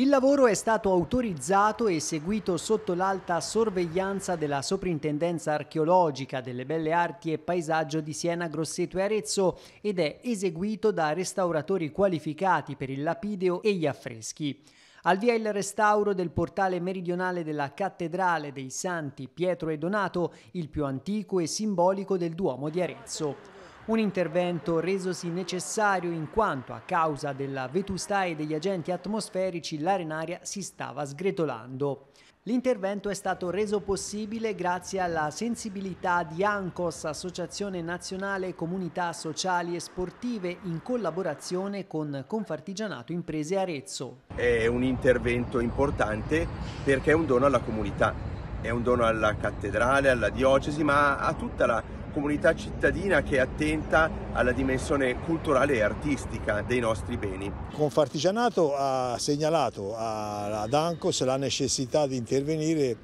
Il lavoro è stato autorizzato e seguito sotto l'alta sorveglianza della Soprintendenza archeologica delle Belle Arti e Paesaggio di Siena Grosseto e Arezzo ed è eseguito da restauratori qualificati per il lapideo e gli affreschi. Al via il restauro del portale meridionale della Cattedrale dei Santi Pietro e Donato, il più antico e simbolico del Duomo di Arezzo. Un intervento resosi necessario in quanto a causa della vetustà e degli agenti atmosferici l'arenaria si stava sgretolando. L'intervento è stato reso possibile grazie alla sensibilità di ANCOS, Associazione Nazionale Comunità Sociali e Sportive, in collaborazione con Confartigianato Imprese Arezzo. È un intervento importante perché è un dono alla comunità, è un dono alla cattedrale, alla diocesi, ma a tutta la comunità cittadina che è attenta alla dimensione culturale e artistica dei nostri beni. Confartigianato ha segnalato ad Ancos la necessità di intervenire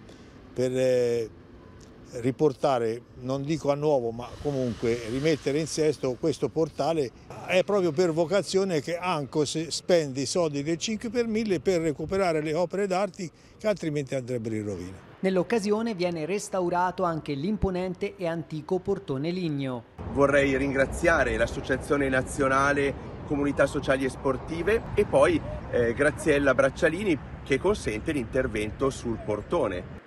per eh, riportare, non dico a nuovo, ma comunque rimettere in sesto questo portale. È proprio per vocazione che Ancos spende i soldi del 5 per 1000 per recuperare le opere d'arte che altrimenti andrebbero in rovina. Nell'occasione viene restaurato anche l'imponente e antico portone ligneo. Vorrei ringraziare l'Associazione Nazionale Comunità Sociali e Sportive e poi eh, Graziella Braccialini che consente l'intervento sul portone.